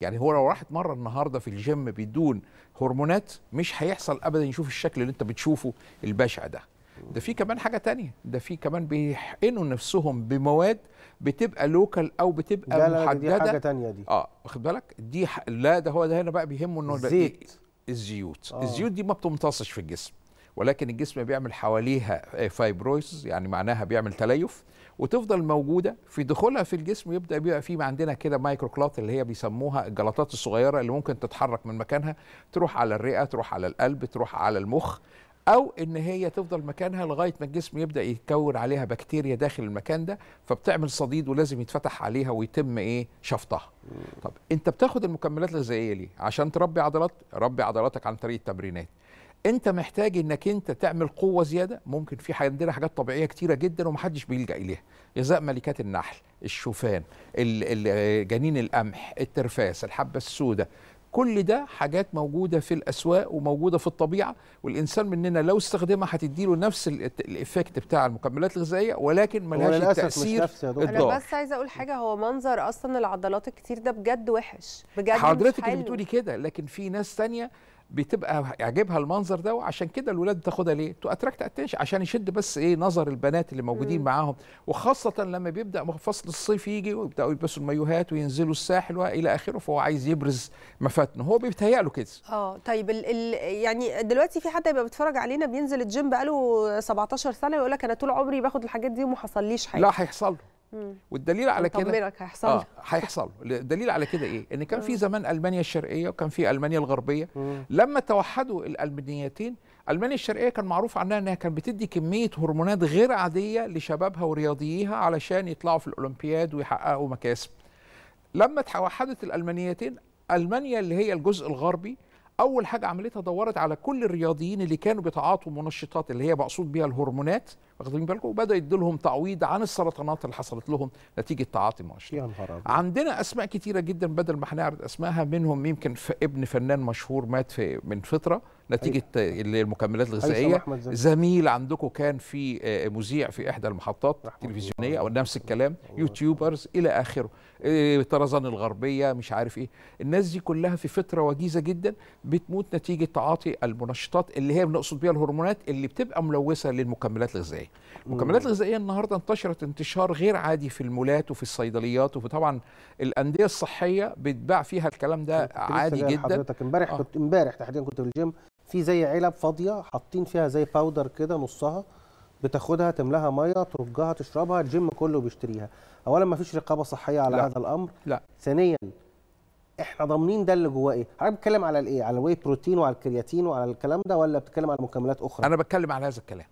يعني هو لو راح اتمرن النهارده في الجيم بدون هرمونات مش هيحصل ابدا يشوف الشكل اللي انت بتشوفه البشع ده ده في كمان حاجه تانية ده في كمان بيحقنوا نفسهم بمواد بتبقى لوكال او بتبقى لا لا محدده دي حاجه تانية دي اه واخد بالك دي ح... لا ده هو ده هنا بقى بيهمه انه الزيت الزيوت آه. الزيوت دي ما بتمتصش في الجسم ولكن الجسم بيعمل حواليها فايبرويز يعني معناها بيعمل تليف وتفضل موجوده في دخولها في الجسم يبدا بيبقى في عندنا كده مايكرو كلوت اللي هي بيسموها الجلطات الصغيره اللي ممكن تتحرك من مكانها تروح على الرئه تروح على القلب تروح على المخ او ان هي تفضل مكانها لغايه ما الجسم يبدا يتكون عليها بكتيريا داخل المكان ده فبتعمل صديد ولازم يتفتح عليها ويتم ايه شفطها طب انت بتاخد المكملات الغذائيه ليه عشان تربي عضلات ربي عضلاتك عن طريق التمرينات انت محتاج انك انت تعمل قوه زياده ممكن في عندنا حاجات طبيعيه كتيره جدا ومحدش بيلجا اليها غذاء ملكات النحل الشوفان جنين القمح الترفاس الحبه السوداء كل ده حاجات موجودة في الأسواق وموجودة في الطبيعة والإنسان مننا لو استخدمها هتديله نفس الإفكت بتاع المكملات الغذائية ولكن ملهاش التأثير الضار أنا بس عايزة أقول حاجة هو منظر أصلا العضلات الكتير ده بجد وحش بجد حضرتك اللي بتقولي كده لكن في ناس تانية بتبقى يعجبها المنظر ده وعشان كده الولاد بتاخدها ليه؟ تو اتراكت اتنشن عشان يشد بس ايه نظر البنات اللي موجودين مم. معاهم وخاصه لما بيبدا فصل الصيف يجي ويبداوا يلبسوا المايوهات وينزلوا الساحل والى اخره فهو عايز يبرز مفاتنه هو بيتهيأ له كده اه طيب ال ال يعني دلوقتي في حد يبقى بيتفرج علينا بينزل الجيم بقاله 17 سنه ويقول لك انا طول عمري باخد الحاجات دي وما حصليش حاجه لا هيحصل له والدليل على كده هيحصل آه هيحصل الدليل على كده ايه ان كان في زمان المانيا الشرقيه وكان في المانيا الغربيه لما توحدوا الالمانيتين المانيا الشرقيه كان معروف عنها انها كانت بتدي كميه هرمونات غير عاديه لشبابها ورياضييها علشان يطلعوا في الاولمبياد ويحققوا مكاسب لما توحدت الالمانيتين المانيا اللي هي الجزء الغربي اول حاجه عملتها دورت على كل الرياضيين اللي كانوا بيتعاطوا منشطات اللي هي مقصود بيها الهرمونات واخدين بالكم وبدا يدي لهم تعويض عن السرطانات اللي حصلت لهم نتيجه تعاطي منشطات عندنا اسماء كتيره جدا بدل ما هنعرض اسمائها منهم يمكن ابن فنان مشهور مات في من فتره نتيجه أيوة. المكملات أيوة. الغذائيه أيوة. زميل عندكم كان في آه، مذيع في احدى المحطات التلفزيونيه او نفس أيوة. الكلام يوتيوبرز الى اخره آه، طرزان الغربيه مش عارف ايه الناس دي كلها في فتره وجيزه جدا بتموت نتيجه تعاطي المنشطات اللي هي بنقصد بيها الهرمونات اللي بتبقى ملوثه للمكملات الغذائيه المكملات الغذائيه النهارده انتشرت انتشار غير عادي في المولات وفي الصيدليات وفي طبعا الانديه الصحيه بتباع فيها الكلام ده عادي جدا حضرتك امبارح آه. كنت امبارح تحديدا كنت في الجيم في زي علب فاضيه حاطين فيها زي باودر كده نصها بتاخدها تملاها ميه ترجها تشربها الجيم كله بيشتريها اولا ما فيش رقابه صحيه على لا. هذا الامر لا ثانيا احنا ضامنين ده اللي جواه ايه حضرتك بتتكلم على الايه على الواي بروتين وعلى الكرياتين وعلى الكلام ده ولا بتتكلم على مكملات اخرى انا بتكلم على هذا الكلام